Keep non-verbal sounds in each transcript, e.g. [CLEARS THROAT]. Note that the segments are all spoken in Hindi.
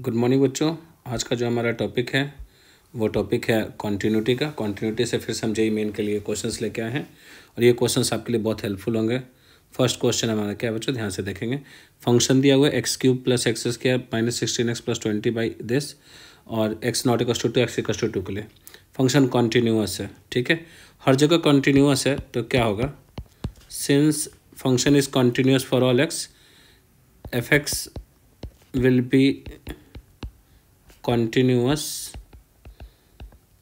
गुड मॉर्निंग बच्चों आज का जो हमारा टॉपिक है वो टॉपिक है कॉन्टीन्यूटी का कॉन्टीन्यूटी से फिर समझे मेन के लिए क्वेश्चंस लेके आए हैं और ये क्वेश्चंस आपके लिए बहुत हेल्पफुल होंगे फर्स्ट क्वेश्चन हमारा क्या है बच्चों ध्यान से देखेंगे फंक्शन दिया हुआ है एक्स क्यूब प्लस एक्स क्या minus sixteen x plus twenty by this और x not equals to two x equals to two के लिए फंक्शन कॉन्टीन्यूअस है ठीक है हर जगह कॉन्टीन्यूस है तो क्या होगा since function is continuous for all x f x will be continuous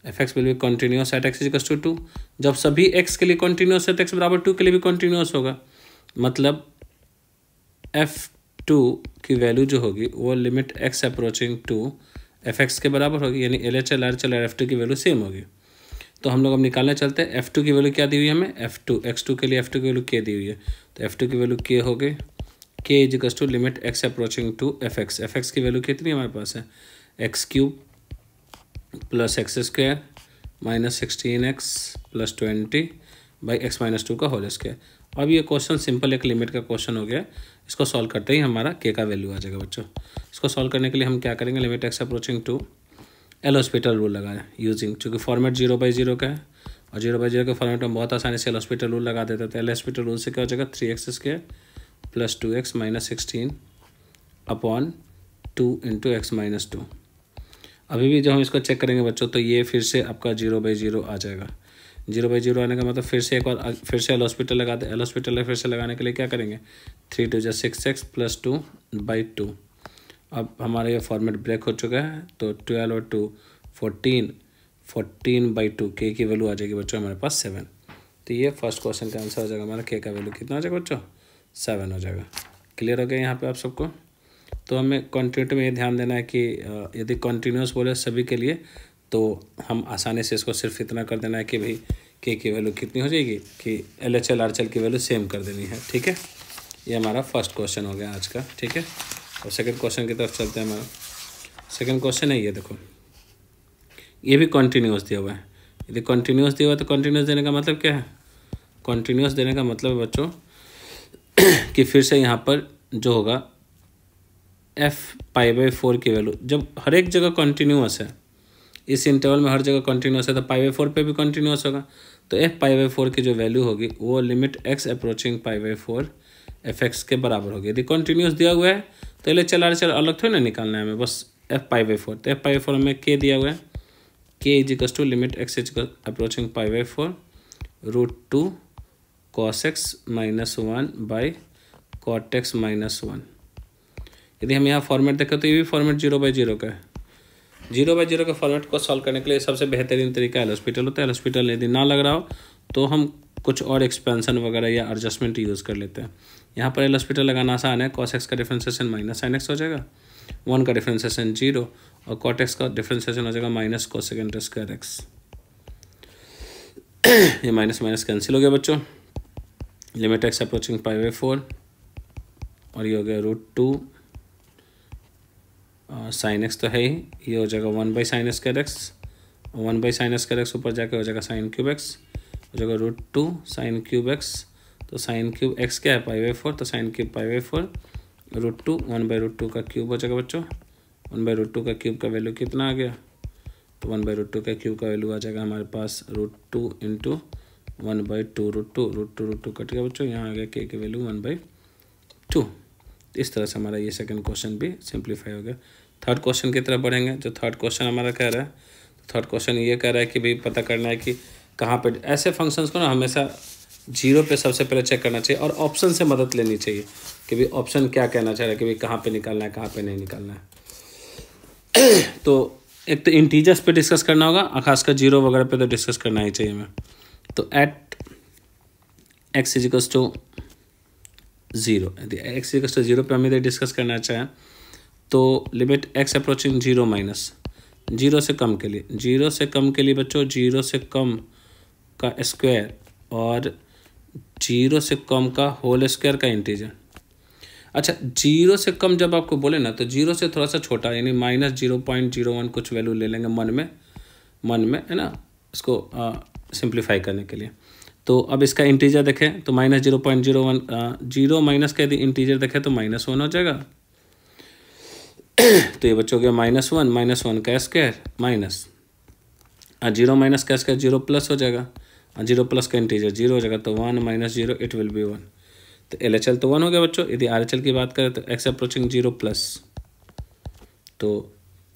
f x will be continuous at x is to two जब सभी एक्स के लिए कॉन्टिन्यूस है तो एक्स बराबर टू के लिए भी कॉन्टिन्यूस होगा मतलब एफ टू की वैल्यू जो होगी वो limit x approaching two f x के बराबर होगी यानी एल एच एल आर चल आर एफ टू की वैल्यू सेम होगी तो हम लोग अब निकालने चलते हैं एफ टू की वैल्यू क्या दी हुई है हमें एफ टू एक्स टू के लिए एफ टू की वैल्यू के दी हुई है तो एफ टू की वैल्यू के हो गई के equals to limit x approaching two f x f x की वैल्यू कितनी हमारे पास है x cube plus x square minus sixteen x plus twenty by x minus two का होल स्क्वायर अब ये क्वेश्चन सिंपल एक लिमिट का क्वेश्चन हो गया इसको सॉल्व करते ही हमारा के का वैल्यू आ जाएगा बच्चों इसको सॉल्व करने के लिए हम क्या करेंगे limit x approaching two L'Hospital rule लगाएं यूजिंग चूँकि फॉर्मेट जीरो बाई जीरो का है और जीरो बाई जीरो के फॉर्मेट में बहुत आसानी से एल हॉस्पिटल रूल लगा देते थे एल हॉस्पिटल रूल से क्या हो जाएगा three x square plus two x minus sixteen upon two into x minus two अभी भी जब हम इसको चेक करेंगे बच्चों तो ये फिर से आपका जीरो बाई जीरो आ जाएगा जीरो बाई जीरो आने का मतलब फिर से एक बार फिर से एल हॉस्पिटल लगाते एल हॉस्पिटल फिर से लगाने के लिए क्या करेंगे थ्री टू जो six x plus two by two अब हमारा ये फॉर्मेट ब्रेक हो चुका है तो ट्वेल्व और two fourteen fourteen by two के की वैल्यू आ जाएगी बच्चों हमारे पास सेवन तो ये फर्स्ट क्वेश्चन का आंसर हो जाएगा हमारा के का वैल्यू कितना हो जाएगा बच्चों सेवन हो जाएगा क्लियर हो गया यहाँ पर आप सबको तो हमें कंटिन्यूटी में ये ध्यान देना है कि यदि कंटिन्यूस बोले सभी के लिए तो हम आसानी से इसको सिर्फ इतना कर देना है कि भाई के की वैल्यू कितनी हो जाएगी कि L H L R L की वैल्यू सेम कर देनी है ठीक है ये हमारा फर्स्ट क्वेश्चन हो गया आज का ठीक है और सेकंड क्वेश्चन की तरफ चलते हैं हमारा सेकंड क्वेश्चन है ये देखो ये भी कॉन्टीन्यूस दिया हुआ है यदि कॉन्टीन्यूस दिया हुआ है तो कॉन्टीन्यूस देने का मतलब क्या है कॉन्टीन्यूस देने का मतलब बच्चों कि फिर से यहाँ पर जो होगा एफ पाई बाई फोर की वैल्यू जब हर एक जगह कंटिन्यूस है इस इंटरवल में हर जगह कंटिन्यूस है तो पाई बाई फोर पर भी कंटिन्यूस होगा तो एफ पाई बाई फोर की जो वैल्यू होगी वो limit x approaching pi by four f x के बराबर होगी यदि कंटिन्यूस दिया हुआ है तो पहले चला चल अलग थोड़ी ना निकालना है हमें बस एफ पाई बाई फोर तो एफ पाई बाई फोर हमें के दिया हुआ है के is to limit x is approaching pi by four root two cos x minus one by cot x minus one यदि हम यहाँ फॉर्मेट देखें तो ये भी फॉर्मेट जीरो बाई जीरो का है जीरो बाई जीरो के फॉर्मेट को सॉल्व करने के लिए सबसे बेहतरीन तरीका एल हॉस्पिटल होता है एल हॉस्पिटल यदि ना लग रहा हो तो हम कुछ और एक्सपेंसन वगैरह या एडजस्टमेंट यूज़ कर लेते हैं यहाँ पर एल हॉस्पिटल लगाना आसान है कॉस एक्स का डिफ्रेंसेशन माइनस साइन एक्स हो जाएगा वन का डिफ्रेंसेशन जीरो और कॉट एक्स का डिफ्रेंसेशन हो जाएगा minus cosecant square x ये माइनस माइनस कैंसिल हो गया बच्चों limit x approaching pi by four और ये हो गया रूट टू साइन एक्स तो है ही ये हो जाएगा one by sine square x one by sine square x ऊपर जाके हो जाएगा साइन क्यूब एक्स हो जाएगा root two sine cube x तो साइन क्यूब एक्स क्या है पाई बाई फोर तो sine cube pi by four root two one by root two का क्यूब हो जाएगा बच्चों वन बाई रूट टू का क्यूब का वैल्यू कितना आ गया तो वन बाई रूट टू का क्यूब का वैल्यू आ जाएगा हमारे पास root two into one by two root two root two root two cut गया बच्चों यहाँ आ गया के की वैल्यू वन बाई टू इस तरह से हमारा ये सेकंड क्वेश्चन भी सिंप्लीफाई हो गया थर्ड क्वेश्चन की तरफ बढ़ेंगे जो थर्ड क्वेश्चन हमारा कह रहा है तो थर्ड क्वेश्चन ये कह रहा है कि भाई पता करना है कि कहाँ पे ऐसे फंक्शंस को ना हमेशा जीरो पे सबसे पहले चेक करना चाहिए और ऑप्शन से मदद लेनी चाहिए कि भाई ऑप्शन क्या कहना चाह रहा है कि भाई कहाँ पर निकालना है कहाँ पर नहीं निकालना है [CLEARS THROAT] तो एक तो इंटीजर्स पे डिस्कस करना होगा और खासकर जीरो वगैरह पे तो डिस्कस करना ही चाहिए हमें तो at x equals to zero यदि एक्स इक्स टू जीरो पर हम यदि डिस्कस करना चाहें तो limit x approaching zero minus zero से कम के लिए जीरो से कम के लिए बच्चों जीरो से कम का स्क्वायर और जीरो से कम का होल स्क्वायर का इंटीजर अच्छा जीरो से कम जब आपको बोले ना तो जीरो से थोड़ा सा छोटा यानी minus zero point zero one कुछ वैल्यू ले लेंगे मन में मन में है ना इसको सिंप्लीफाई करने के लिए तो अब इसका इंटीजर देखें तो minus zero point zero one zero minus का यदि इंटीजर देखें तो माइनस वन हो जाएगा तो ये बच्चों के माइनस वन माइनस वन का स्क्वायर माइनस और जीरो माइनस का स्क्वायर जीरो प्लस हो जाएगा और जीरो प्लस का इंटीजर जीरो हो जाएगा तो one minus zero it will be one तो एल एच एल तो वन हो गया बच्चों यदि आर एच एल की बात करें तो एक्स अप्रोचिंग जीरो प्लस तो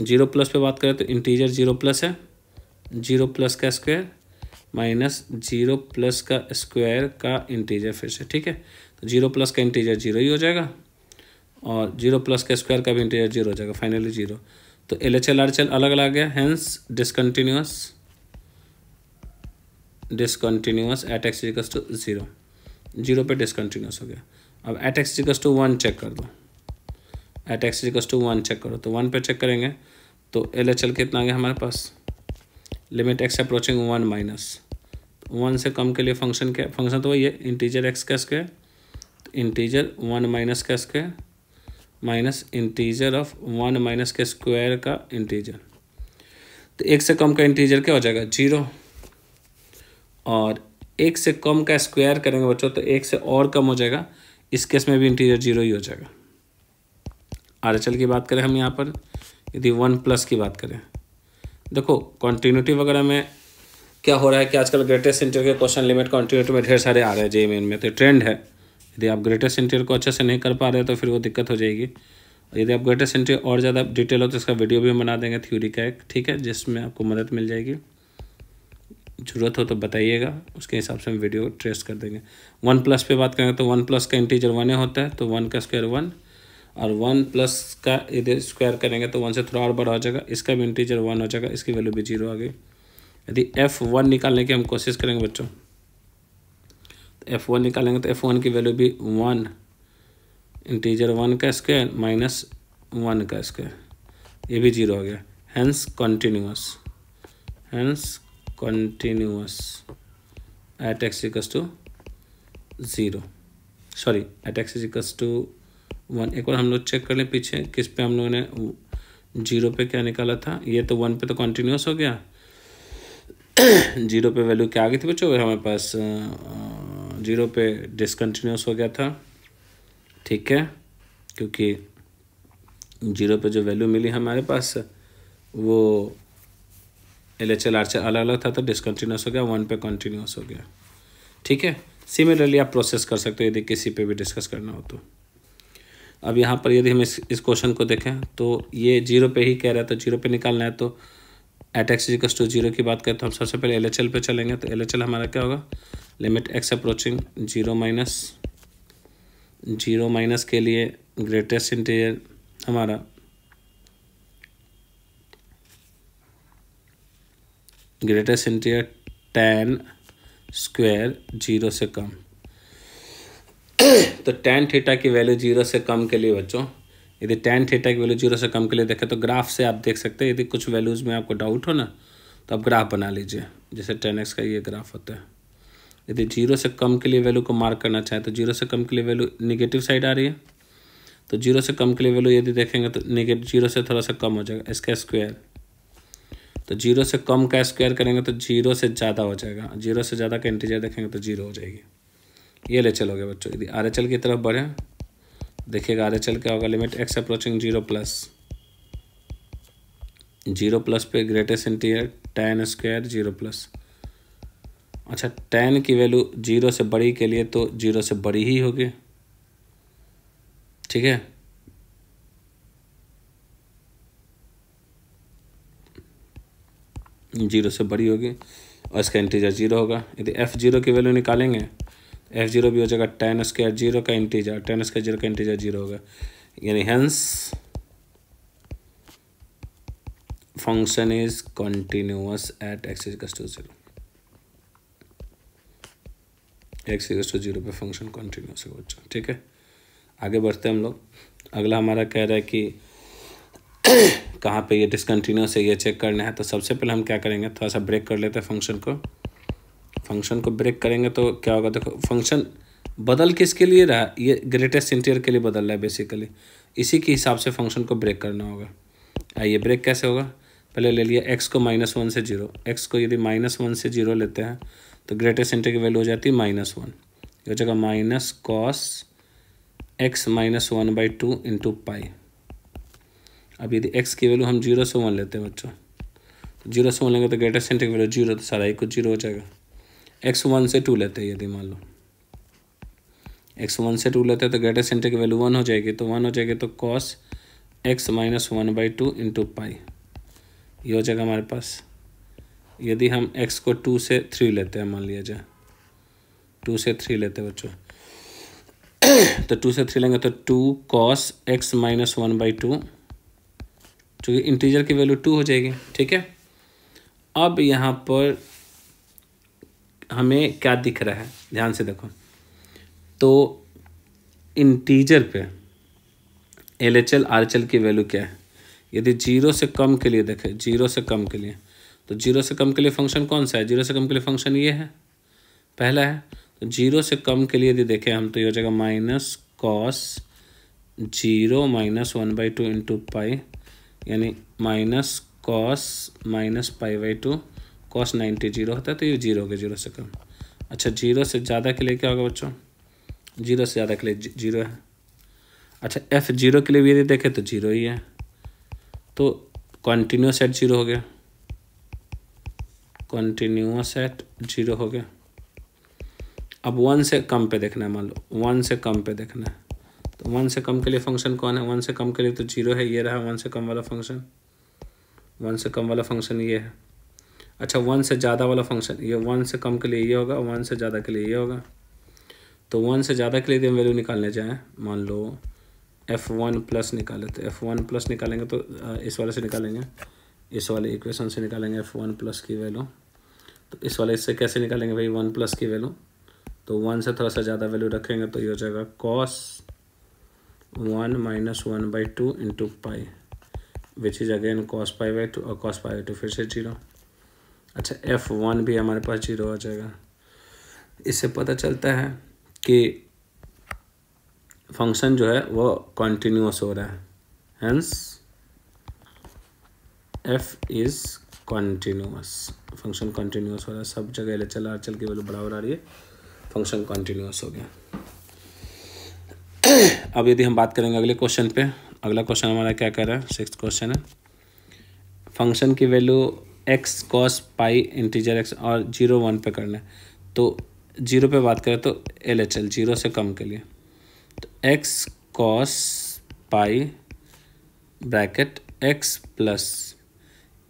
जीरो प्लस पे बात करें तो इंटीजर जीरो प्लस है जीरो प्लस का स्क्वायर माइनस जीरो प्लस का स्क्वायर का इंटीजर फिर से ठीक है तो जीरो प्लस का इंटीजर जीरो ही हो जाएगा और जीरो प्लस का स्क्वायर का भी इंटीजर जीरो हो जाएगा फाइनली जीरो तो एल एच एल आर चल अलग अलग गया hence discontinuous discontinuous at x equals to zero zero पे डिसकंटिन्यूस हो गया अब at x equals to one check कर दो at x equals to one check करो तो वन पे चेक करेंगे तो एल एच एल कितना आ गया हमारे पास limit x approaching one minus one से कम के लिए फंक्शन क्या फंक्शन तो वही है इंटीजर एक्स का स्क्वायर तो इंटीजर वन माइनस का square minus integer of one minus के स्क्वायर का इंटीजर तो एक से कम का इंटीजर क्या हो जाएगा जीरो और एक से कम का स्क्वायर करेंगे बच्चों तो एक से और कम हो जाएगा इस केस में भी इंटीजर जीरो ही हो जाएगा आर की बात करें हम यहाँ पर यदि वन प्लस की बात करें देखो कॉन्टीन्यूटी वगैरह में क्या हो रहा है कि आजकल ग्रेटेस्ट इंटरव्यू के क्वेश्चन लिमिट कॉन्टिन्यूटी में ढेर सारे आ रहे हैं जे मेन में तो ट्रेंड है यदि आप ग्रेटेस्ट इंटीरियर को अच्छे से नहीं कर पा रहे तो फिर वो दिक्कत हो जाएगी यदि आप ग्रेटेस्ट इंटरव्यू और ज़्यादा डिटेल हो तो इसका वीडियो भी हम बना देंगे थ्योरी का एक ठीक है जिसमें आपको मदद मिल जाएगी ज़रूरत हो तो बताइएगा उसके हिसाब से हम वीडियो ट्रेस कर देंगे वन प्लस पे बात करेंगे तो वन प्लस का इंटीजर वन होता है तो वन का स्क्वायर वन और वन प्लस का यदि स्क्वायर करेंगे तो वन से थोड़ा और बड़ा हो जाएगा इसका भी इंटीजर वन हो जाएगा इसकी वैल्यू भी जीरो आ गई यदि एफ वन निकालने की हम कोशिश करेंगे बच्चों तो एफ वन निकालेंगे तो एफ वन की वैल्यू भी वन इंटीजर वन का स्क्वायर माइनस वन का स्क्वायर ये भी जीरो हो गया hence continuous hence continuous at x equals to zero sorry at x equals to one एक बार हम लोग चेक कर लें पीछे किस पे हम लोगों ने जीरो पे क्या निकाला था ये तो वन पे तो कॉन्टीन्यूस हो गया [COUGHS] जीरो पे वैल्यू क्या आ गई थी बच्चों हमारे पास जीरो पे डिसकन्टिन्यूस हो गया था ठीक है क्योंकि जीरो पे जो वैल्यू मिली हमारे पास वो एल एच एल आर से अलग अलग था तो डिसकन्टिन्यूस हो गया वन पे कंटिन्यूस हो गया ठीक है सिमिलरली आप प्रोसेस कर सकते हो यदि किसी पे भी डिस्कस करना हो तो अब यहाँ पर यदि हम इस इस क्वेश्चन को देखें तो ये जीरो पे ही कह रहा है तो जीरो पे निकालना है तो at x equals to zero की बात करें तो हम सबसे पहले एल एच एल पर चलेंगे तो एल एच एल हमारा क्या होगा limit x approaching zero minus zero minus के लिए ग्रेटेस्ट इंटीरियर हमारा greatest integer tan square zero से कम [COUGHS] तो टेन थीटा की वैल्यू जीरो से कम के लिए बच्चों यदि टेन थीटा की वैल्यू जीरो से कम के लिए देखें तो ग्राफ से आप देख सकते हैं यदि कुछ वैल्यूज़ में आपको डाउट हो ना तो आप ग्राफ बना लीजिए जैसे टेन एक्स का ये ग्राफ होता है यदि जीरो से कम के लिए वैल्यू को मार्क करना चाहें तो जीरो से कम के लिए वैल्यू निगेटिव साइड आ रही है तो जीरो से कम के लिए वैल्यू यदि देखेंगे तो निगेटिव जीरो से थोड़ा सा कम हो जाएगा इसका स्क्वायर तो जीरो से कम का स्क्वायर करेंगे तो जीरो से ज़्यादा हो जाएगा जीरो से ज़्यादा का इंटीजर देखेंगे तो जीरो हो जाएगी ये ले चलोगे बच्चों यदि आर की तरफ बढ़ें देखिएगा आगे चल क्या होगा limit x approaching zero plus zero plus पे greatest integer tan square zero plus अच्छा टेन की वैल्यू जीरो से बड़ी के लिए तो जीरो से बड़ी ही होगी ठीक है जीरो से बड़ी होगी और इसका इंटीजर जीरो होगा यदि एफ़ जीरो की वैल्यू निकालेंगे एफ जीरो भी हो जाएगा टेन स्क्वायर जीरो का इंटीजर टेन स्क्वायर जीरो का इंटीजर जीरो होगा यानी hence function is continuous at x is to zero x is to zero पे फंक्शन कंटिन्यूस है बच्चों ठीक है आगे बढ़ते हैं हम लोग अगला हमारा कह रहा है कि [COUGHS] कहाँ पे ये डिसकंटिन्यूस है ये चेक करना है तो सबसे पहले हम क्या करेंगे थोड़ा सा ब्रेक कर लेते हैं फंक्शन को फंक्शन को ब्रेक करेंगे तो क्या होगा देखो फंक्शन बदल किसके लिए रहा ये ग्रेटेस्ट इंटीरियर के लिए बदल रहा है बेसिकली इसी के हिसाब से फंक्शन को ब्रेक करना होगा आइए ब्रेक कैसे होगा पहले ले लिया एक्स को माइनस वन से जीरो एक्स को यदि माइनस वन से जीरो लेते हैं तो ग्रेटेस्ट इंटीरियर की वैल्यू हो जाती है माइनस वन ये हो जाएगा minus cos x minus one by two into pi अब यदि एक्स की वैल्यू हम जीरो से वन लेते हैं बच्चों जीरो तो से वन लेंगे तो ग्रेटेस्ट की वैल्यू जीरो तो सारा एक कुछ जीरो हो जाएगा एक्स वन से टू लेते हैं यदि मान लो एक्स वन से टू लेते हैं तो ग्रेटर सेंटर की वैल्यू वन हो जाएगी तो वन हो जाएगी तो cos x minus one by two into pi ये हो जाएगा हमारे पास यदि हम एक्स को टू से थ्री लेते हैं मान लिया जाए टू से थ्री लेते हैं बच्चों [COUGHS] तो टू से थ्री लेंगे तो two cos x minus one by two चूँकि इंटीजर की वैल्यू टू हो जाएगी ठीक है अब यहाँ पर हमें क्या दिख रहा है ध्यान से देखो तो इंटीजर पे L H L R H L की वैल्यू क्या है यदि जीरो से कम के लिए देखें जीरो से कम के लिए तो जीरो से कम के लिए फंक्शन कौन सा है जीरो से कम के लिए फंक्शन ये है पहला है तो जीरो से कम के लिए यदि देखें हम तो ये हो जाएगा minus cos zero minus one by two into pi यानी minus cos minus pi by two cos ninety zero होता है तो ये जीरो हो गया जीरो से कम अच्छा जीरो से ज़्यादा के लिए क्या होगा बच्चों जीरो से ज़्यादा के लिए जीरो है अच्छा एफ जीरो के लिए भी यदि देखें तो जीरो ही है तो कॉन्टीन्यूस सेट जीरो हो गया कॉन्टीन्यूस सेट जीरो हो गया अब वन से कम पे देखना है मान लो वन से कम पे देखना है तो वन से कम के लिए फंक्शन कौन है वन से कम के लिए तो जीरो है ये रहा वन से कम वाला फंक्शन वन से कम वाला फंक्शन ये है अच्छा वन से ज़्यादा वाला फंक्शन ये वन से कम के लिए ये होगा वन से ज़्यादा के लिए ये होगा तो वन से ज़्यादा के लिए हम वैल्यू निकालने जाएँ मान लो एफ़ वन प्लस निकाले तो एफ़ वन प्लस निकालेंगे तो इस वाले से निकालेंगे इस वाले इक्वेशन से निकालेंगे एफ़ वन प्लस की वैल्यू तो इस वाले इससे कैसे निकालेंगे भाई वन प्लस की वैल्यू तो वन से थोड़ा सा ज़्यादा वैल्यू रखेंगे तो ये हो जाएगा cos one minus one by two into pi which is again cos pi by two और कॉस पाई बाई टू फिर से जीरो अच्छा एफ वन भी हमारे पास जीरो आ जाएगा इससे पता चलता है कि फंक्शन जो है वो कॉन्टीन्यूस हो रहा है hence f is continuous function continuous हो रहा है सब जगह ले चल आ चल की वैल्यू बराबर आ रही है फंक्शन कॉन्टीन्यूस हो गया [CLEARS THROAT] अब यदि हम बात करेंगे अगले क्वेश्चन पे अगला क्वेश्चन हमारा क्या कह रहा है सिक्स क्वेश्चन है फंक्शन की value x cos pi integer x और जीरो वन पे करना है तो जीरो पे बात करें तो एल एच एल जीरो से कम के लिए तो x cos pi bracket x plus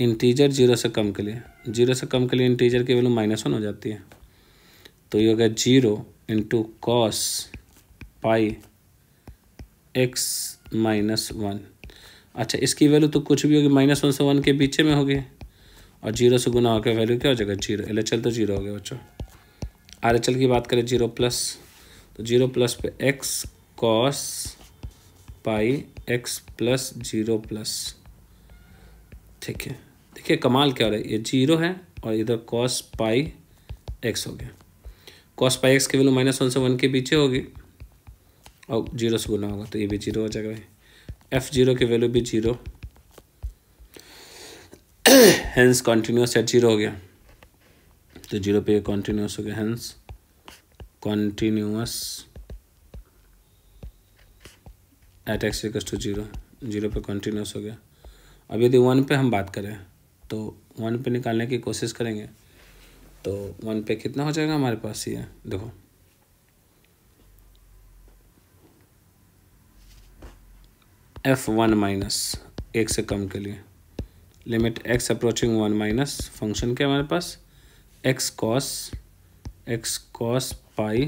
integer zero से कम के लिए जीरो से कम के लिए इंटीजर की वैल्यू माइनस वन हो जाती है तो ये हो गया zero into cos pi x minus one अच्छा इसकी वैल्यू तो कुछ भी होगी माइनस वन से वन के पीछे में होगी और जीरो से गुना होकर वैल्यू क्या हो जाएगा जीरो एल तो जीरो हो गया बच्चों आर की बात करें जीरो प्लस तो जीरो प्लस पे x cos pi x plus zero plus ठीक है देखिए कमाल क्या हो रहा है ये जीरो है और इधर कॉस पाई एक्स हो गया कॉस पाई एक्स की वैल्यू माइनस वन से वन के पीछे होगी और जीरो से गुना होगा तो ये भी जीरो हो जाएगा भाई एफ जीरो की वैल्यू भी zero hence continuous at zero हो गया तो जीरो पे कॉन्टिन्यूस हो गया hence continuous at x equals to zero zero पे कॉन्टिन्यूस हो गया अब यदि वन पे हम बात करें तो वन पे निकालने की कोशिश करेंगे तो वन पे कितना हो जाएगा हमारे पास ये देखो एफ वन माइनस एक से कम के लिए limit x approaching one minus function के हमारे पास x cos x cos pi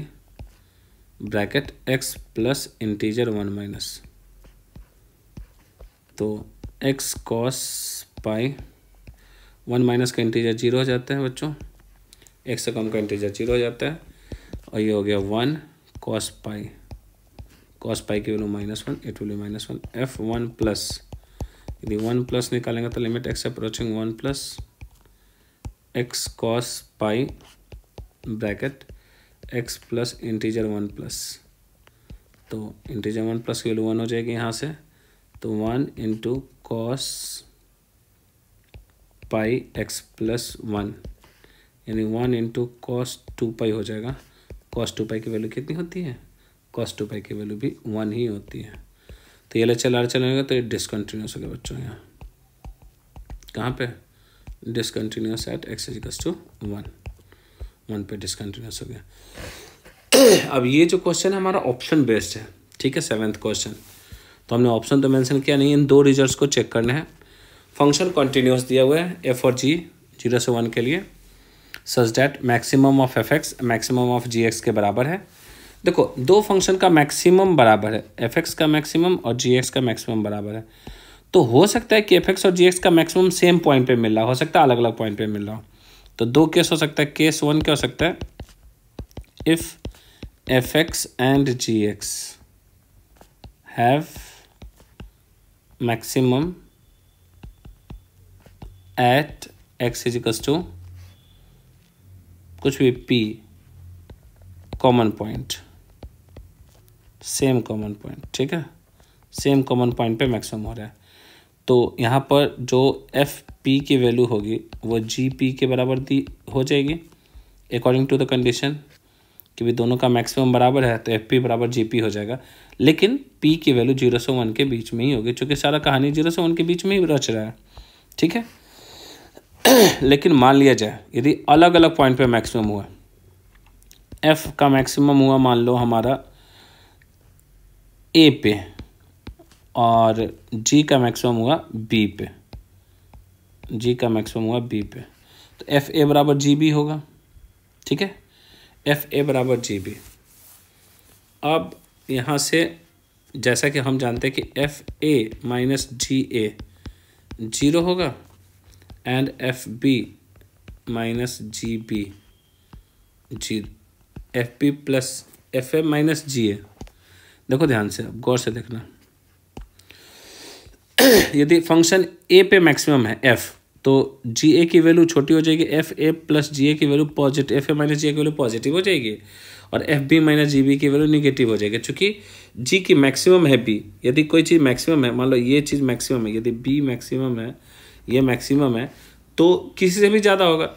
bracket x plus integer one minus तो x cos pi one minus का इंटीजर जीरो हो जाता है बच्चों एक्स से कम का इंटीजर जीरो हो जाता है और ये हो गया one cos pi cos pi की value minus one at value minus one f one plus यदि वन प्लस निकालेंगे तो limit x approaching one plus x cos pi bracket x plus integer one plus तो इंटीजर वन प्लस की वैल्यू वन हो जाएगी यहाँ से तो one into cos pi x plus one यानी one into cos two pi हो जाएगा कॉस टू पाई की वैल्यू कितनी होती है कॉस टू पाई की वैल्यू भी वन ही होती है तो एल एच एल आर चलेगा तो ये डिसकन्टिन्यूस गया बच्चों यहाँ कहाँ पे discontinuous at x equals to one one पे डिसकन्टिन्यूस हो गया [CLEARS THROAT] अब ये जो क्वेश्चन है हमारा ऑप्शन बेस्ड है ठीक है सेवेंथ क्वेश्चन तो हमने ऑप्शन तो मेंशन किया नहीं इन दो रिजल्ट्स को चेक करने हैं फंक्शन कंटिन्यूस दिया हुआ है एफ और जी जीरो से वन के लिए such that maximum of F x maximum of g x के बराबर है देखो दो फंक्शन का मैक्सिमम बराबर है एफ एक्स का मैक्सिमम और जी एक्स का मैक्सिमम बराबर है तो हो सकता है कि एफ एक्स और जी एक्स का मैक्सिमम सेम पॉइंट पे मिल रहा हो सकता है अलग अलग पॉइंट पे मिल रहा हो तो दो केस हो सकता है केस वन क्या हो सकता है if F x and g x have maximum at x equals to कुछ भी p common point same common point ठीक है सेम कॉमन पॉइंट पे मैक्सिमम हो रहा है तो यहाँ पर जो एफ पी की वैल्यू होगी वो जी पी के बराबर दी हो जाएगी अकॉर्डिंग टू द कंडीशन कि भी दोनों का मैक्सिमम बराबर है तो एफ पी बराबर जी पी हो जाएगा लेकिन पी की वैल्यू जीरो से वन के बीच में ही होगी चूँकि सारा कहानी जीरो से वन के बीच में ही रच रहा है ठीक है [CLEARS THROAT] लेकिन मान लिया जाए यदि अलग अलग पॉइंट पे मैक्सिमम हुआ एफ का मैक्सिमम हुआ मान लो हमारा ए पे और जी का मैक्सिमम हुआ बी पे जी का मैक्सिमम हुआ बी पे तो एफ ए बराबर जी बी होगा ठीक है एफ ए बराबर जी बी अब यहाँ से जैसा कि हम जानते हैं कि f A minus g a zero होगा and f b minus g b g f b plus f A minus g a देखो ध्यान से अब गौर से देखना [CLEARS THROAT] यदि फंक्शन ए पे मैक्सिमम है एफ तो जी ए की वैल्यू छोटी हो जाएगी F A plus g a की value positive f A minus g a की वैल्यू पॉजिटिव हो जाएगी और f b minus g b की वैल्यू निगेटिव हो जाएगी चूंकि जी की मैक्सिमम है बी यदि कोई चीज़ मैक्सिमम है मान लो ये चीज़ मैक्सिमम है यदि बी मैक्सिमम है ये मैक्सिमम है तो किसी से भी ज़्यादा होगा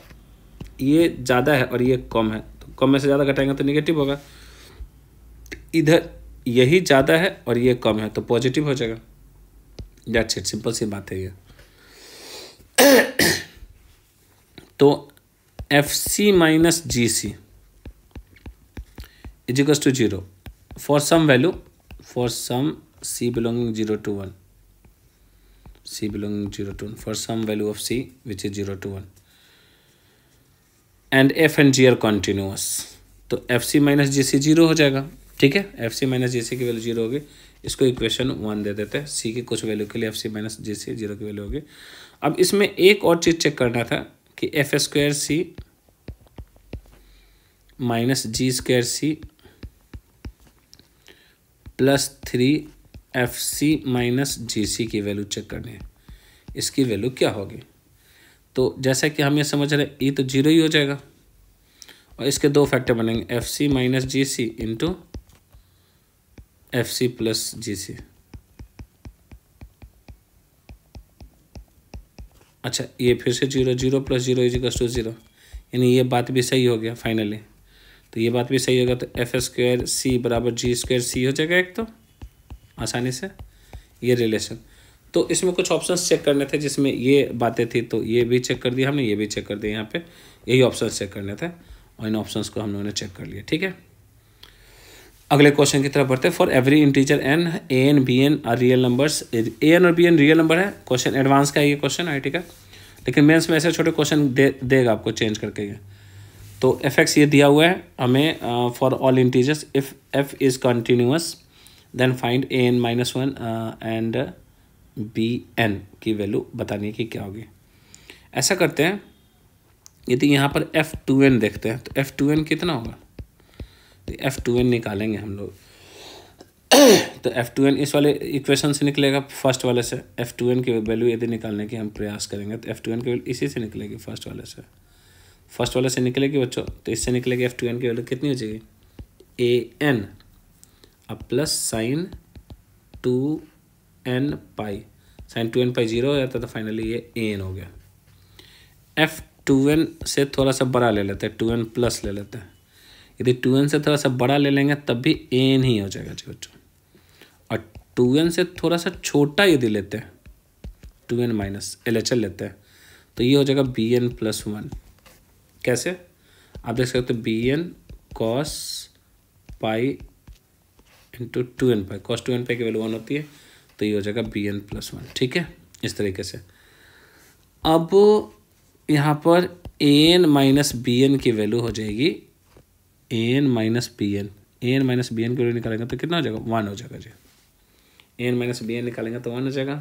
ये ज़्यादा है और ये कम है तो कम में से ज़्यादा घटाएंगे तो निगेटिव होगा इधर यही ज़्यादा है और ये कम है तो पॉजिटिव हो जाएगा डेट्स इट सिंपल सी बात है ये तो f c minus g c equals to zero for some value for some c belonging zero to one c belonging zero to one for some value of c which is zero to one and f and g are continuous तो f c minus g c zero हो जाएगा ठीक है एफ सी माइनस जे सी की वैल्यू जीरो होगी इसको इक्वेशन वन दे देते हैं सी की कुछ वैल्यू के लिए f c minus j c zero की वैल्यू होगी अब इसमें एक और चीज़ चेक करना था कि f square c minus g square c plus three f c minus g c की वैल्यू चेक करनी है इसकी वैल्यू क्या होगी तो जैसा कि हम ये समझ रहे हैं ई e तो जीरो ही हो जाएगा और इसके दो फैक्टर बनेंगे f c minus g c into f c plus g c अच्छा ये फिर से zero zero plus zero equals to zero यानी ये बात भी सही हो गया फाइनली तो ये बात भी सही होगा तो एफ स्क्वायर सी बराबर जी स्क्वायर सी हो जाएगा एक तो आसानी से ये रिलेशन तो इसमें कुछ ऑप्शंस चेक करने थे जिसमें ये बातें थी तो ये भी चेक कर दिया हमने ये भी चेक कर दिया यहाँ पे यही ऑप्शंस चेक करने थे और इन ऑप्शंस को हम लोगों ने चेक कर लिया ठीक है अगले क्वेश्चन की तरफ बढ़ते हैं for every integer n a n b n are real numbers a n और बी एन रियल नंबर है क्वेश्चन एडवांस का है ये क्वेश्चन आई टी का लेकिन मेंस में ऐसे छोटे क्वेश्चन दे देगा आपको चेंज करके ये तो एफ एक्स ये दिया हुआ है हमें for all integers if f is continuous then find a n minus one and b n की वैल्यू बतानी कि क्या होगी ऐसा करते हैं यदि यहाँ पर एफ टू एन देखते हैं तो एफ टू एन कितना होगा तो एफ टू एन निकालेंगे हम लोग तो एफ टू एन इस वाले इक्वेशन से निकलेगा फर्स्ट वाले से एफ टू एन की वैल्यू यदि निकालने की हम प्रयास करेंगे तो एफ टू एन की वैल्यू इसी से निकलेगी फर्स्ट वाले से फर्स्ट वाले से निकलेगी बच्चों तो इससे निकलेगी एफ टू एन की वैल्यू कितनी हो जाएगी ए एन अब plus sine two n pi sine two n pi zero हो जाता तो फाइनली ये ए एन हो गया एफ टू एन से थोड़ा सा बड़ा ले लेते हैं टू एन प्लस ले लेते हैं यदि टू एन से थोड़ा सा बड़ा ले लेंगे तब भी एन ही हो जाएगा जी बच्चों और टू एन से थोड़ा सा छोटा यदि लेते हैं two n minus L H L लेते हैं तो ये हो जाएगा बी एन प्लस वन कैसे आप देख सकते हो b n cos pi into two n pi cos two n pi की वैल्यू वन होती है तो ये हो जाएगा बी एन प्लस वन ठीक है इस तरीके से अब यहाँ पर a n minus b n की वैल्यू हो जाएगी a n minus b n a n minus b n value निकालेंगे तो कितना हो जाएगा वन हो जाएगा जी a n minus b n निकालेंगे तो वन हो जाएगा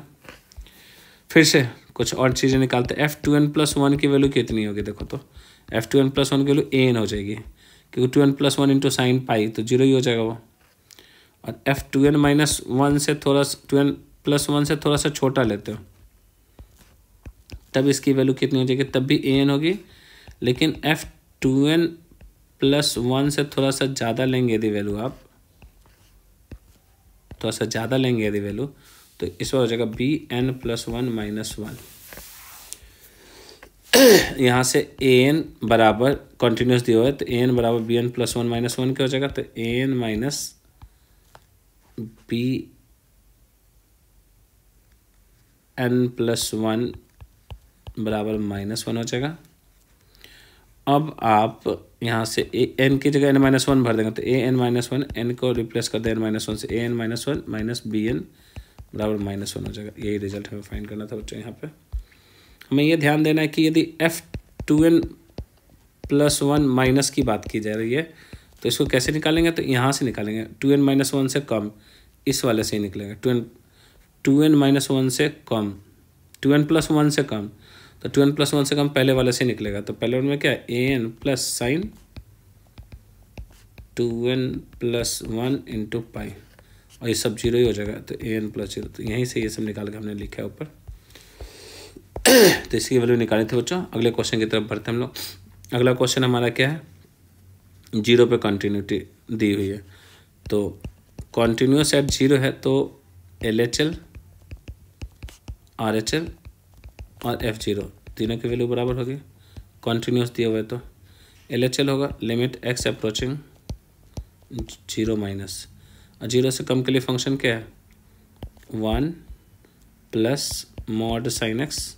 फिर से कुछ और चीज़ें निकालते f two n plus one की वैल्यू कितनी होगी देखो तो f two n plus one की वैल्यू ए एन हो जाएगी क्योंकि two n plus one into sine pi तो जीरो ही हो जाएगा वो और f two n minus one से थोड़ा टू एन प्लस वन से थोड़ा सा छोटा लेते हो तब इसकी वैल्यू कितनी हो जाएगी तब भी ए एन होगी लेकिन f two n plus one से थोड़ा सा ज़्यादा लेंगे यदि वैल्यू आप थोड़ा सा ज़्यादा लेंगे यदि वैल्यू तो इस बार हो जाएगा b n plus one minus one [CLEARS THROAT] यहाँ से ए एन बराबर कंटिन्यूस दिया हुआ है तो ए एन बराबर b n plus one minus one क्या हो जाएगा तो a n minus b n plus one बराबर माइनस वन हो जाएगा अब आप यहाँ से ए एन की जगह एन माइनस वन भर देंगे तो a n minus one n को रिप्लेस कर दें एन माइनस वन से a n minus one minus b n बराबर माइनस वन हो जाएगा यही रिजल्ट हमें फाइंड करना था बच्चों यहाँ पे हमें ये ध्यान देना है कि यदि f two n plus one minus की बात की जा रही है तो इसको कैसे निकालेंगे तो यहाँ से निकालेंगे टू एन माइनस वन से कम इस वाले से ही निकलेंगे two n two n minus one से कम टू एन प्लस वन से कम तो टू एन प्लस वन से कम पहले वाले से निकलेगा तो पहले में क्या है a n plus sine two n plus one into pi और ये सब जीरो ही हो जाएगा तो ए एन प्लस जीरो तो यहीं से ये सब निकाल के हमने लिखा है ऊपर तो इसकी वैल्यू निकाले थे बच्चों अगले क्वेश्चन की तरफ बढ़ते हम लोग अगला क्वेश्चन हमारा क्या है जीरो पे कंटिन्यूटी दी हुई है तो कॉन्टिन्यूस एट जीरो है तो L H L R H L और एफ जीरो तीनों की वैल्यू बराबर होगी कॉन्टीन्यूस दिए हुए तो एल एच एल होगा limit x approaching zero minus और जीरो से कम के लिए फंक्शन क्या है one plus mod sine x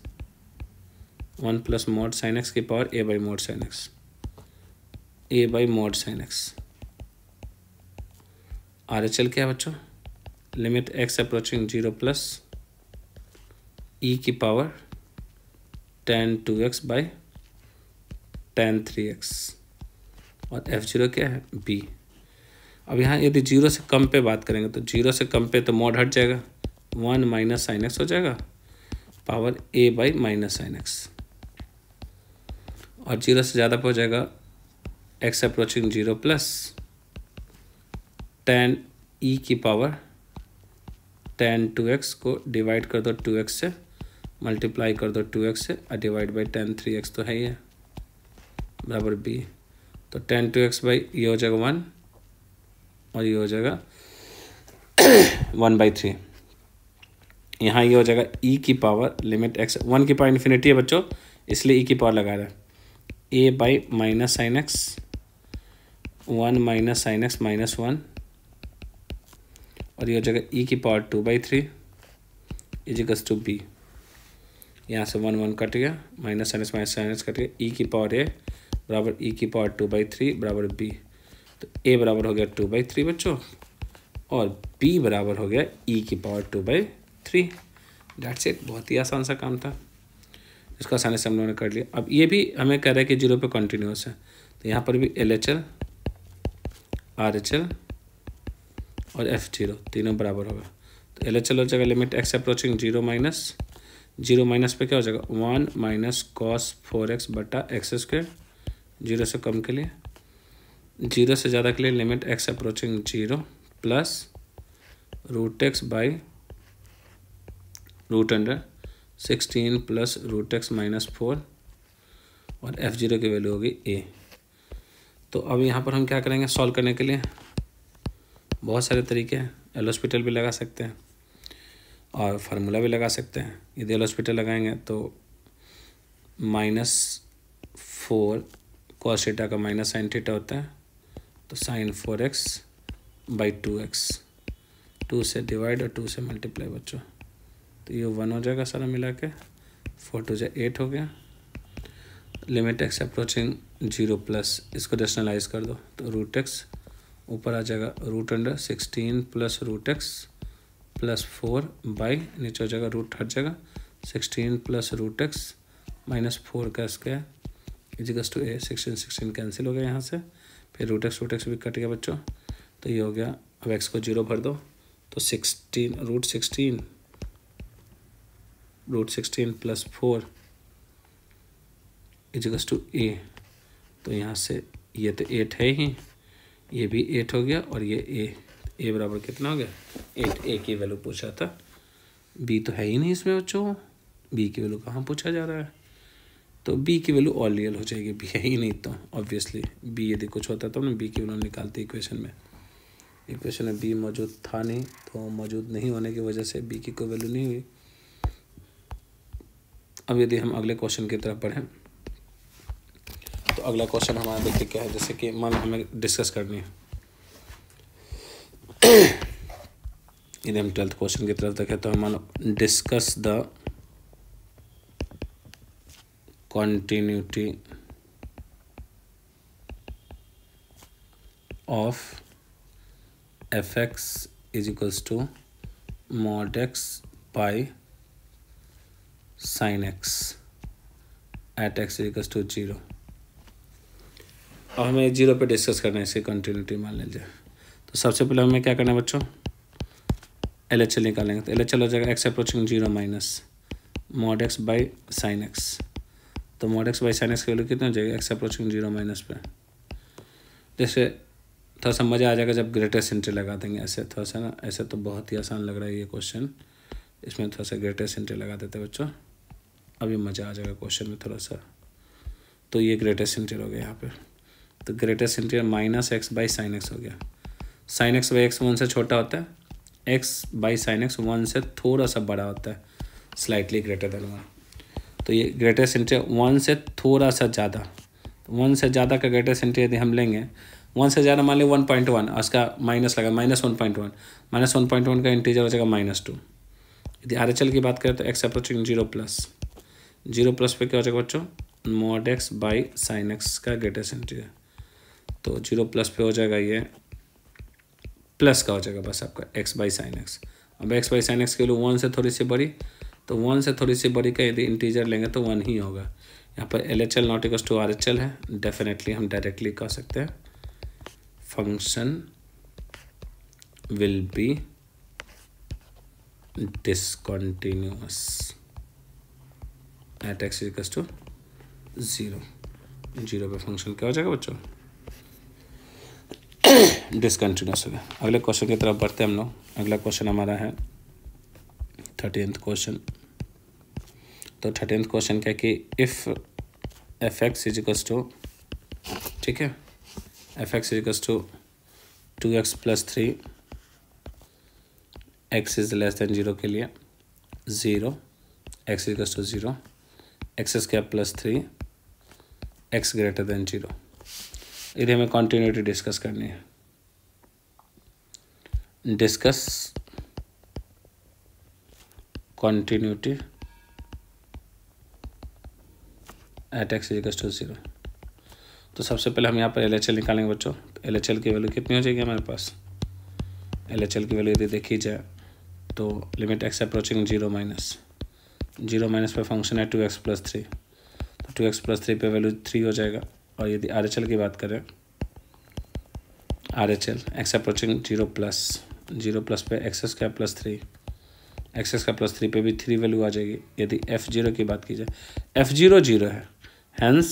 one plus mod sine x की power a by mod sine x a by mod sine x R H L क्या है बच्चों limit x approaching zero plus e की power tan two x by tan three x और एफ जीरो क्या है बी अब यहाँ यदि जीरो से कम पे बात करेंगे तो जीरो से कम पे तो मोड हट जाएगा वन माइनस साइन एक्स हो जाएगा power a by minus sine x और जीरो से ज़्यादा पे हो जाएगा x approaching zero plus tan e की पावर टेन टू एक्स को डिवाइड कर दो टू एक्स से मल्टीप्लाई कर दो टू एक्स और divide by tan three x तो है ही है बराबर बी तो टेन टू एक्स बाई ये हो जाएगा वन और ये हो जाएगा वन बाई थ्री यहाँ ये हो जाएगा ई e की पावर लिमिट एक्स वन की पावर इन्फिनिटी है बच्चों इसलिए ई e की पावर लगा रहा है a by minus sine x one minus sine x minus one और ये हो जाएगा ई e की power two by three equals to b यहाँ से वन वन कट गया minus sine minus sine cut गया ई e की पावर ए बराबर ई e की पावर टू बाई थ्री बराबर बी तो ए बराबर हो गया टू बाई थ्री बच्चों और बी बराबर हो गया ई e की power two by three that's it बहुत ही आसान सा काम था इसको आसानी से हम लोगों ने कर लिया अब ये भी हमें कह रहा है कि जीरो पे कंटिन्यूस है तो यहाँ पर भी L H L R H L और एफ जीरो तीनों बराबर होगा तो एल एच एल हो जाएगा limit x approaching zero minus zero minus पे क्या हो जाएगा one minus cos four x बटा एक्स स्क्वेयर जीरो से कम के लिए जीरो से ज़्यादा के लिए limit x approaching zero plus root x by root under sixteen plus root x minus four और एफ जीरो की वैल्यू होगी ए तो अब यहाँ पर हम क्या करेंगे सॉल्व करने के लिए बहुत सारे तरीके हैं एल हॉस्पिटल भी लगा सकते हैं और फार्मूला भी लगा सकते हैं यदि एल हॉस्पिटल लगाएंगे तो माइनस फोर कॉस का माइनस साइन थीटा होता है तो sine four x by two x two से डिवाइड और टू से मल्टीप्लाई बच्चों तो ये वन हो जाएगा सारा मिला के फोर टू जै एट हो गया limit x approaching zero plus इसको डेशनलाइज कर दो तो रूट एक्स ऊपर आ जाएगा root under sixteen plus root x plus four by नीचे हो जाएगा रूट हट जाएगा sixteen plus root x minus four का square equals to a sixteen sixteen cancel हो गया यहाँ से फिर रूट एक्स रूट एक्स भी कट गया बच्चों तो ये हो गया अब एक्स को जीरो भर दो तो sixteen root sixteen root sixteen plus four equals to a तो यहाँ से ये तो एट है ही ये भी एट हो गया और ये ए ए बराबर कितना हो गया एट ए की वैल्यू पूछा था बी तो है ही नहीं इसमें बच्चों बी की वैल्यू कहाँ पूछा जा रहा है तो बी की वैल्यू ऑल रियल हो जाएगी बी है ही नहीं तो ऑब्वियसली बी यदि कुछ होता तो हमने बी की वैल्यू निकालती इक्वेशन में इक्वेशन में बी मौजूद था नहीं तो मौजूद नहीं होने की वजह से बी की कोई वैल्यू नहीं हुई अब यदि हम अगले क्वेश्चन की तरफ पढ़ें तो अगला क्वेश्चन हमारे देखिए क्या है जैसे कि मान हमें डिस्कस करनी है यदि [COUGHS] हम ट्वेल्थ क्वेश्चन की तरफ देखें तो हम discuss the continuity of F x is equals to mod x pi sine x at x is equals to zero अब हमें जीरो पे डिस्कस करना है इसे कंटिन्यूटी मान लीजिए तो सबसे पहले हमें क्या करना है बच्चों एल एच एल निकालेंगे तो एल एच एल हो जाएगा x approaching zero minus mod x by sine x तो mod x by sine x की वैल्यू कितना हो जाएगा एक्स अप्रोचिंग जीरो माइनस पे जैसे थोड़ा सा मज़ा आ जाएगा जब ग्रेटेस्ट एंट्री लगा देंगे ऐसे थोड़ा सा ना ऐसे तो बहुत ही आसान लग रहा है ये क्वेश्चन इसमें थोड़ा सा ग्रेटेस्ट एंट्री लगा देते हैं बच्चों अभी मज़ा आ जाएगा क्वेश्चन में थोड़ा सा तो ये ग्रेटेस्ट इंटीरियर हो गया यहाँ पर तो greatest integer minus x by sine x हो गया sine x by x one से छोटा होता है x by sine x one से थोड़ा सा बड़ा होता है स्लाइटली ग्रेटर देन वन तो ये ग्रेटेस्ट सेंटर वन से थोड़ा सा ज़्यादा वन से ज़्यादा का ग्रेटेस्ट सेंटर यदि हम लेंगे वन से ज़्यादा मान ली वन पॉइंट वन उसका माइनस लगा minus one point one minus one point one का इंटीजर हो जाएगा माइनस टू यदि आर की बात करें तो x approaching zero plus zero plus पे क्या हो जाएगा बच्चों mod x by sine x का ग्रेटेस्ट सेंटर तो जीरो प्लस पे हो जाएगा ये प्लस का हो जाएगा बस आपका एक्स बाई साइन एक्स अब एक्स बाई साइन एक्स के लिए वन से थोड़ी सी बड़ी तो वन से थोड़ी सी बड़ी का यदि इंटीजर लेंगे तो वन ही होगा यहाँ पर L H L not equals to R H L है डेफिनेटली हम डायरेक्टली कह सकते हैं function will be discontinuous at x equals to zero zero पे फंक्शन क्या हो जाएगा बच्चों डिसकंटिन्यूस [COUGHS] हो गया अगले क्वेश्चन की तरफ बढ़ते हैं हम लोग अगला क्वेश्चन हमारा है थर्टीन क्वेश्चन तो थर्टींथ क्वेश्चन क्या कि if F x equals to ठीक है f x equals to two x plus three x is less than zero के लिए zero x equals to zero x square plus three x greater than zero इधर हमें कॉन्टीन्यूटी डिस्कस करनी है discuss continuity at x equals to zero तो सबसे पहले हम यहाँ पर एल एच एल निकालेंगे बच्चों एल एच एल की वैल्यू कितनी हो जाएगी हमारे पास एल एच एल की वैल्यू यदि देखी जाए तो limit x approaching zero minus zero minus पर फंक्शन है टू एक्स प्लस थ्री तो टू एक्स प्लस थ्री पर वैल्यू थ्री हो जाएगा और यदि आर की बात करें R H L x approaching zero plus zero plus पे एक्स एस का प्लस थ्री एक्स एस का प्लस थ्री पे भी थ्री वैल्यू आ जाएगी यदि एफ जीरो की बात की जाए एफ जीरो जीरो है hence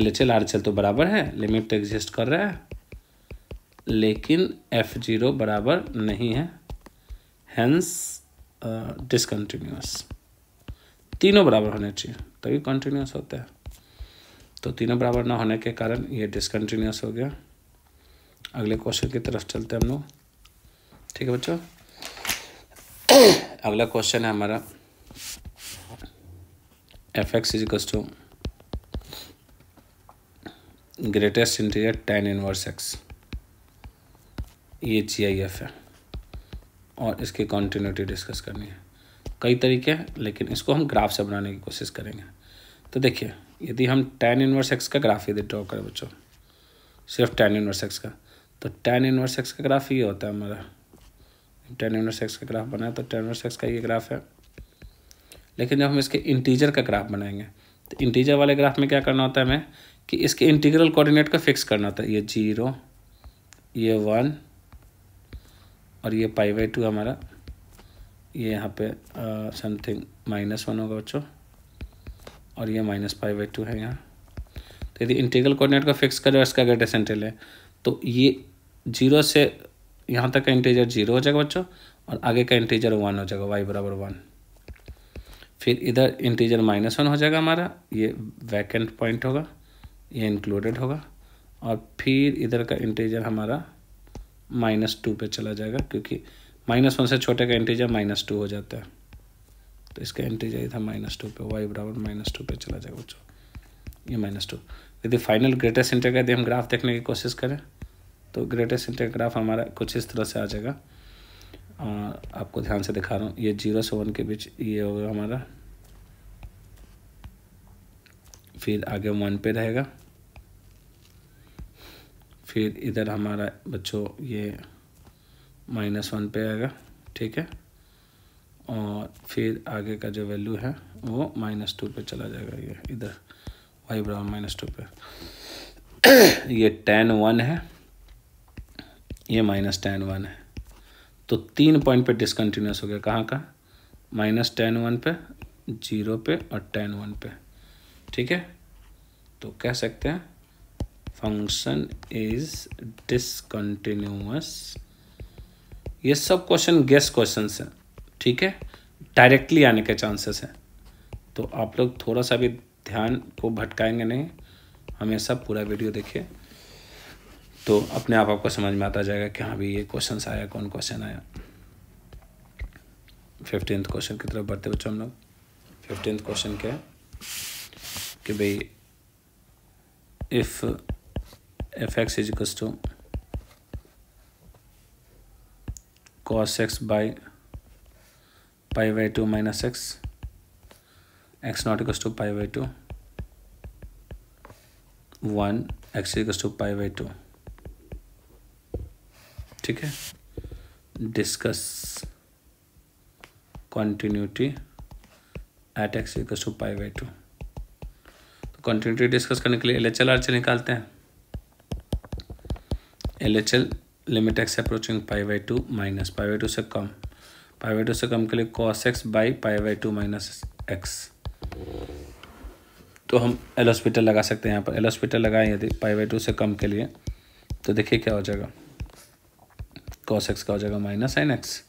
L H L R H L तो बराबर है लिमिट तो एग्जिस्ट कर रहा है लेकिन एफ जीरो बराबर नहीं है हैंस डिसकन्टिन्यूस uh, तीनों बराबर होने चाहिए तभी कंटिन्यूस होता है तो तीनों बराबर ना होने के कारण ये डिसकन्टीन्यूस हो गया अगले क्वेश्चन की तरफ चलते हैं हम लोग ठीक है बच्चों [COUGHS] अगला क्वेश्चन है हमारा F x equals to greatest integer tan inverse x ये जी आई एफ है और इसकी कॉन्टीन्यूटी डिस्कस करनी है कई तरीके हैं लेकिन इसको हम ग्राफ से बनाने की कोशिश करेंगे तो देखिए यदि हम टेन इनवर्स एक्स का ग्राफ यदि ड्रॉ करें बच्चों सिर्फ टेन इनवर्स एक्स का तो टेन इनवर्स एक्स का ग्राफ ये होता है हमारा टेन इनवर्स एक्स का ग्राफ बनाए तो टेन इनवर्स एक्स का ये ग्राफ है लेकिन जब हम इसके इंटीजर का ग्राफ बनाएंगे तो इंटीजर वाले ग्राफ में क्या करना होता है हमें कि इसके इंटीग्रल कोऑर्डिनेट का फिक्स करना होता है ये जीरो ये वन और ये पाई बाई टू हमारा ये यहाँ पे समथिंग माइनस वन होगा बच्चों और ये माइनस फाइव बाई टू है यहाँ तो यदि इंटीग्रल कोऑर्डिनेट को फिक्स करें और इसका अगर डिसेंटल है तो ये जीरो से यहाँ तक का इंटीजर जीरो हो जाएगा बच्चों और आगे का इंटीजर वन हो जाएगा वाई बराबर वन फिर इधर इंटीजर माइनस वन हो जाएगा हमारा ये वैकेंट पॉइंट होगा ये इंक्लूडेड होगा और फिर इधर का इंटीजर हमारा माइनस टू पर चला जाएगा क्योंकि माइनस वन से छोटे का इंटीजर माइनस टू हो जाता है तो इसका एंट्री चाहिए था माइनस टू पे वाई बराबर माइनस टू पे चला जाएगा बच्चों ये माइनस टू यदि फाइनल ग्रेटेस्ट इंटर का यदि हम ग्राफ देखने की कोशिश करें तो ग्रेटेस्ट इंटर ग्राफ हमारा कुछ इस तरह से आ जाएगा और आपको ध्यान से दिखा रहा हूँ ये जीरो से वन के बीच ये होगा हमारा फिर आगे वन पे रहेगा फिर इधर हमारा बच्चों ये माइनस वन पे आएगा ठीक है और फिर आगे का जो वैल्यू है वो माइनस टू पर चला जाएगा ये इधर वाई बराबर माइनस टू पे [COUGHS] ये टेन वन है ये माइनस टेन वन है तो तीन पॉइंट पे डिसकंटिन्यूस हो गया कहाँ का माइनस टेन वन पे जीरो पे और टेन वन पे ठीक है तो कह सकते हैं फंक्शन इज डिसकंटिन्यूस ये सब क्वेश्चन गेस क्वेश्चन हैं ठीक है डायरेक्टली आने के चांसेस हैं तो आप लोग थोड़ा सा भी ध्यान को भटकाएंगे नहीं हमेशा पूरा वीडियो देखिए तो अपने आप आपको समझ में आता जाएगा कि हाँ भी ये क्वेश्चन आया कौन क्वेश्चन आया फिफ्टींथ क्वेश्चन की तरफ बढ़ते बच्चों हम लोग फिफ्टींथ क्वेश्चन क्या है कि भाई if F x equals to cos x by pi by 2 minus x x not equals to pi by 2 1 x equals to pi by 2 ठीक है discuss continuity at x equals to pi by two तो कॉन्टीन्यूटी डिस्कस करने के लिए एल एच एल आर से निकालते हैं L H L limit x approaching pi by two minus pi by two से कम पाई बाई टू से कम के लिए cos x by pi by two minus x तो हम एल हॉस्पिटल लगा सकते हैं यहाँ पर एल हॉस्पिटल लगाएं यदि पाई बाई टू से कम के लिए तो देखिए क्या हो जाएगा कॉस एक्स का हो जाएगा माइनस साइन एक्स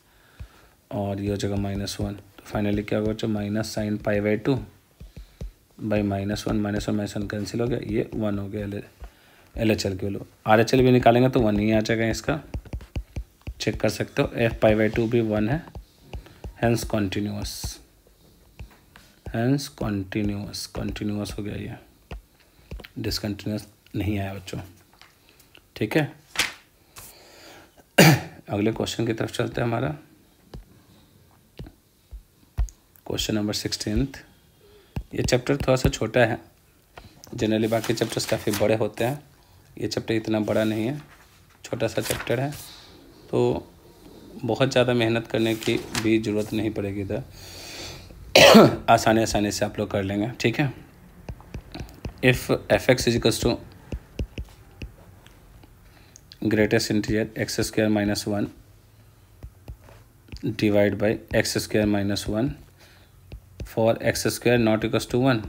और ये हो जाएगा माइनस वन तो फाइनली क्या होगा बच्चों minus sine pi by two by minus one minus one minus one cancel हो गया ये वन हो गया एल एल एच एल के लो आर एच एल भी निकालेंगे तो वन ही आ जाएगा इसका चेक कर सकते हो एफ पाई बाई टू भी वन है hence continuous hence continuous continuous हो गया ये डिसकन्टीन्यूस नहीं आया बच्चों ठीक है [COUGHS] अगले क्वेश्चन की तरफ चलते हैं हमारा क्वेश्चन नंबर सिक्सटीन ये चैप्टर थोड़ा सा छोटा है जनरली बाकी चैप्टर्स काफ़ी बड़े होते हैं ये चैप्टर इतना बड़ा नहीं है छोटा सा चैप्टर है तो बहुत ज़्यादा मेहनत करने की भी ज़रूरत नहीं पड़ेगी इधर [COUGHS] आसानी आसानी से आप लोग कर लेंगे ठीक है if F x equals to greatest integer x square minus one divide by x square minus one for x square not equals to one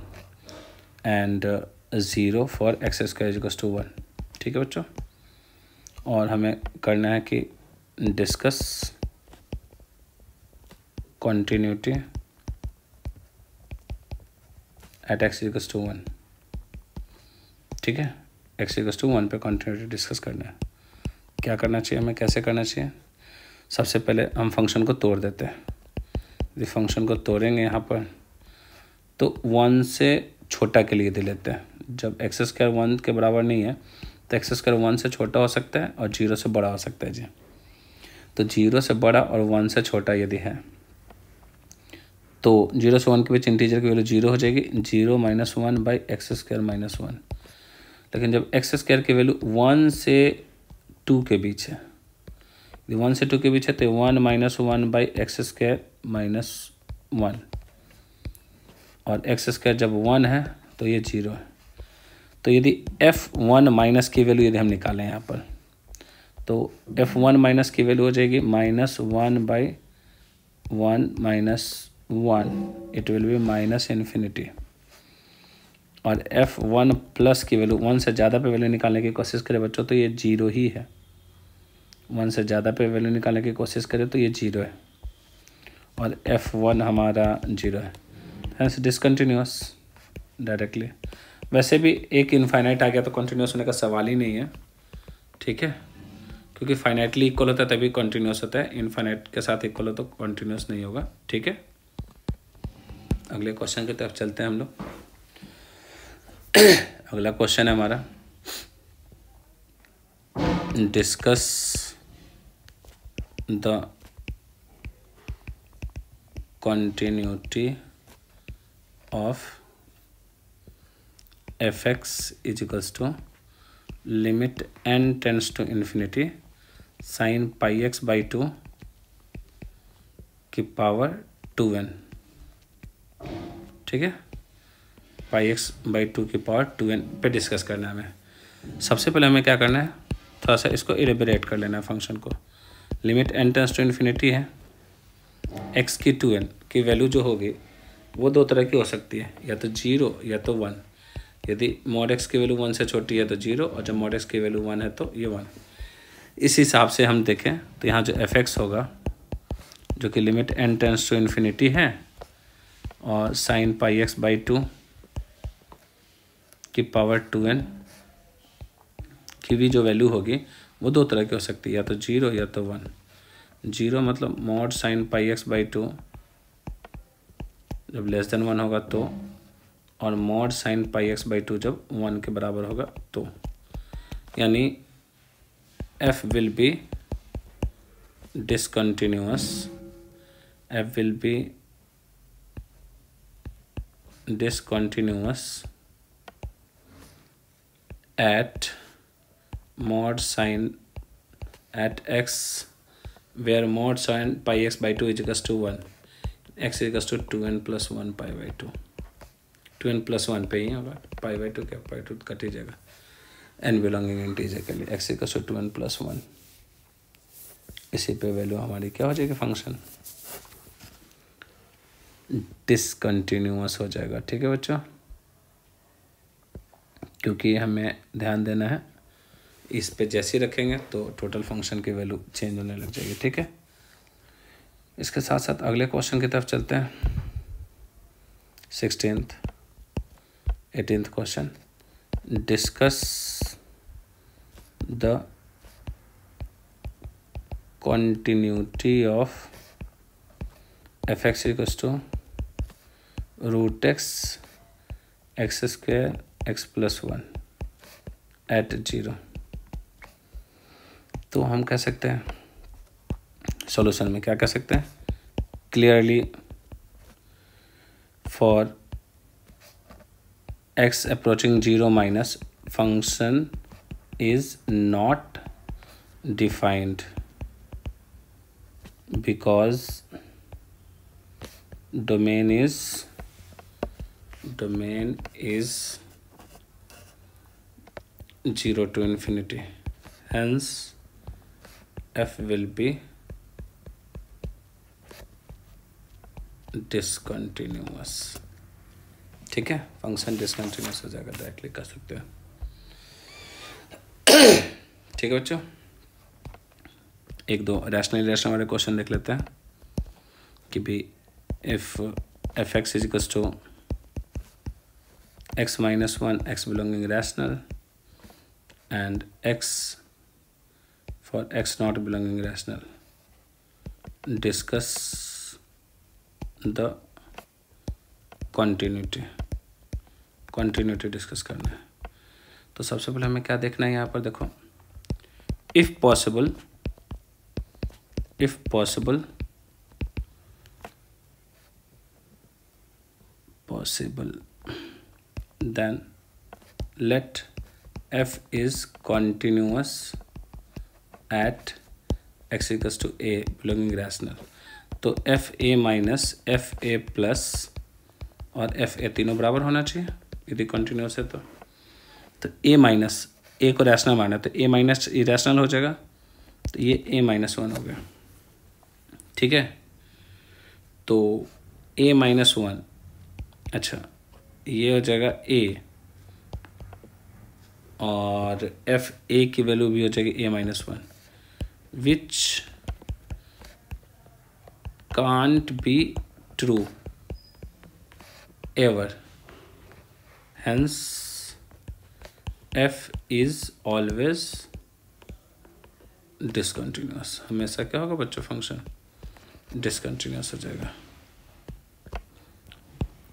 and zero for x square equals to one ठीक है बच्चों और हमें करना है कि discuss continuity at x equals to one ठीक है एक्स equals टू वन पर कंटिन्यूटी डिस्कस करना है क्या करना चाहिए हमें कैसे करना चाहिए सबसे पहले हम फंक्शन को तोड़ देते हैं यदि फंक्शन को तोड़ेंगे यहाँ पर तो वन से छोटा के लिए दे लेते हैं जब एक्स स्क्वायर वन के बराबर नहीं है तो एक्स स्क्वायर वन से छोटा हो सकता है और जीरो से बड़ा हो सकता है जी तो जीरो से बड़ा और वन से छोटा यदि है तो जीरो से वन के बीच इंटीजर की वैल्यू जीरो हो जाएगी zero minus one by x square minus one लेकिन जब एक्स स्क्वायर की वैल्यू वन से टू के बीच है यदि वन से टू के बीच है तो one minus one by x square minus one और एक्स स्क्वायर जब वन है तो ये जीरो है तो यदि एफ वन माइनस की वैल्यू यदि हम निकालें यहाँ पर तो एफ वन माइनस की वैल्यू हो जाएगी minus one by one minus one it will be minus infinity और एफ वन प्लस की वैल्यू वन से ज़्यादा पे वैल्यू निकालने की कोशिश करें बच्चों तो ये जीरो ही है वन से ज़्यादा पे वैल्यू निकालने की कोशिश करें तो ये जीरो है और एफ वन हमारा जीरो है हैंस डिसकन्टिन्यूस डायरेक्टली वैसे भी एक इनफाइनाइट आ गया तो कंटिन्यूस होने का सवाल ही नहीं है ठीक है क्योंकि फाइनाइटली इक्वल होता है तभी कंटिन्यूस होता है इनफाइनाइट के साथ इक्वल हो तो कंटिन्यूस नहीं होगा ठीक है अगले क्वेश्चन की तरफ चलते हैं हम लोग अगला क्वेश्चन है हमारा discuss the continuity of F x equals to limit n tends to infinity sine pi x by two की पावर टू एन ठीक है पाई एक्स बाई टू की पावर टू एन पे डिस्कस करना है हमें सबसे पहले हमें क्या करना है थोड़ा सा इसको इरेबरेट कर लेना है फंक्शन को limit n tends to infinity है एक्स की टू एन की वैल्यू जो होगी वो दो तरह की हो सकती है या तो जीरो या तो वन यदि मॉड एक्स की वैल्यू वन से छोटी है तो जीरो और जब मॉड एक्स की वैल्यू वन है तो ये वन इस हिसाब से हम देखें तो यहाँ जो एफ एक्स होगा जो कि limit n tends to infinity है और sine pi x by two की पावर टू एन की भी जो वैल्यू होगी वो दो तरह की हो सकती है या तो जीरो या तो वन जीरो मतलब mod sine pi x by two जब लेस देन वन होगा तो और mod sine pi x by two जब वन के बराबर होगा तो यानी F will be discontinuous F will be discontinuous at mod sine at x where mod sine pi x by 2 is equals to 1 x is equals to 2n plus 1 pi by 2 2n plus 1 pi ही होगा पाई बाई टू क्या पाई टू कट ही जाएगा एन बिलोंगिंग इंटीजर के लिए x equal to n plus one इसी पे वैल्यू हमारी क्या हो जाएगी फंक्शन डिसकन्टिन्यूस हो जाएगा ठीक है बच्चों क्योंकि हमें ध्यान देना है इस पे जैसे ही रखेंगे तो टोटल फंक्शन की वैल्यू चेंज होने लग जाएगी ठीक है इसके साथ साथ अगले क्वेश्चन की तरफ चलते हैं sixteenth eighteenth question discuss the continuity of F x इक्व to root x x square x plus one at zero तो हम कह सकते हैं सॉल्यूशन में क्या कह सकते हैं clearly for x approaching zero minus function is not defined because domain is domain is 0 to infinity hence f will be discontinuous ठीक है फंक्शन डिस्कंटिन्यूस हो जाएगा डायरेक्टली कर सकते हो [COUGHS] ठीक है बच्चों एक दो रैशनल रिलेशन वाले क्वेश्चन देख लेते हैं कि भी if f x is equals to x minus 1 x belonging rational and x for x not belonging rational discuss the continuity continuity discuss करना है तो सबसे पहले हमें क्या देखना है यहाँ पर देखो if possible if possible possible then let f is continuous at x equals to a belonging rational तो F A minus F A plus और एफ ए तीनों बराबर होना चाहिए यदि कंटिन्यूस है तो तो ए माइनस ए को रैशनल माना तो ए माइनस ये रैशनल हो जाएगा तो ये ए माइनस वन हो गया ठीक है तो ए माइनस वन अच्छा ये हो जाएगा ए और एफ ए की वैल्यू भी हो जाएगी A minus one which can't be true ever hence F is always discontinuous हमेशा क्या होगा बच्चों फंक्शन डिसकंटिन्यूस हो जाएगा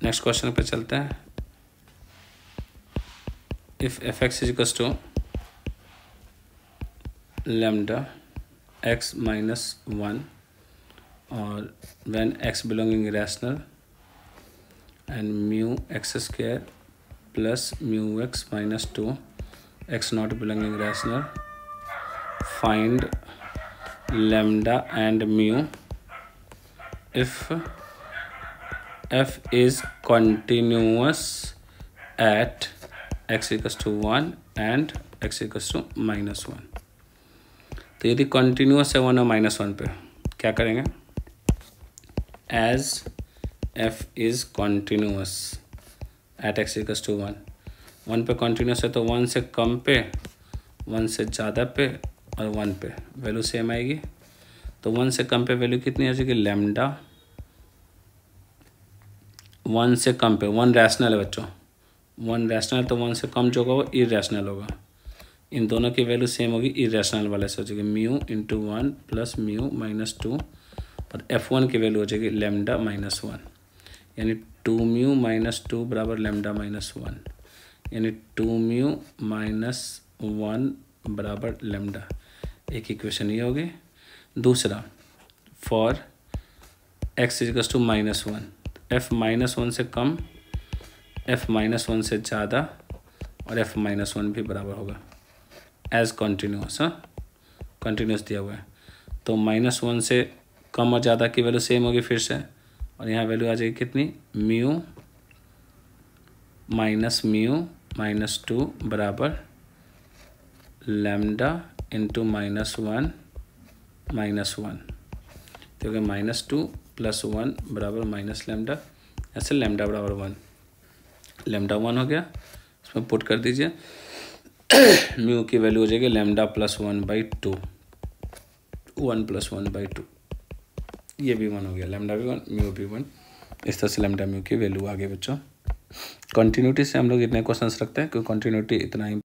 नेक्स्ट क्वेश्चन पे चलते हैं if F x equals to lambda x minus one और when x belonging rational and mu x square plus mu x minus two x not belonging rational find lambda and mu if f is continuous at x equals to 1 and x equals to minus one तो यदि कंटिन्यूस है वन और माइनस वन पे क्या करेंगे as F is continuous at x equals to one one पे कॉन्टिन्यूस है तो वन से कम पे वन से ज़्यादा पे और वन पे वैल्यू सेम आएगी तो वन से कम पे वैल्यू कितनी आ जाएगी लेमडा वन से कम पे वन रैशनल है बच्चों वन रैशनल तो वन से कम जो होगा वो इरेशनल होगा इन दोनों की वैल्यू सेम होगी इरेशनल वाले से हो जाएगी mu into one plus mu minus two और एफ वन की वैल्यू हो जाएगी लेमडा माइनस वन यानी टू म्यू माइनस टू बराबर लेमडा माइनस वन यानी टू म्यू माइनस वन बराबर लेमडा एक इक्वेशन ये होगी दूसरा for x equals to minus one F minus one से कम एफ माइनस वन से ज़्यादा और एफ माइनस वन भी बराबर होगा एज कॉन्टीन्यूस हाँ कंटिन्यूस दिया हुआ है तो माइनस वन से कम और ज़्यादा की वैल्यू सेम होगी फिर से और यहाँ वैल्यू आ जाएगी कितनी mu minus mu minus two बराबर lambda into minus one minus one तो माइनस टू प्लस वन बराबर माइनस लेमडा ऐसे लेमडा बराबर वन लेमडा वन हो गया इसमें पुट कर दीजिए [COUGHS] म्यू की वैल्यू हो जाएगी lambda plus one by two one plus one by two ये भी वन हो गया लेमडा भी वन म्यू भी वन इस तरह से लेमडा म्यू की वैल्यू आ गई बच्चों कंटिन्यूटी से हम लोग इतने क्वेश्चन रखते हैं क्योंकि कंटिन्यूटी इतना ही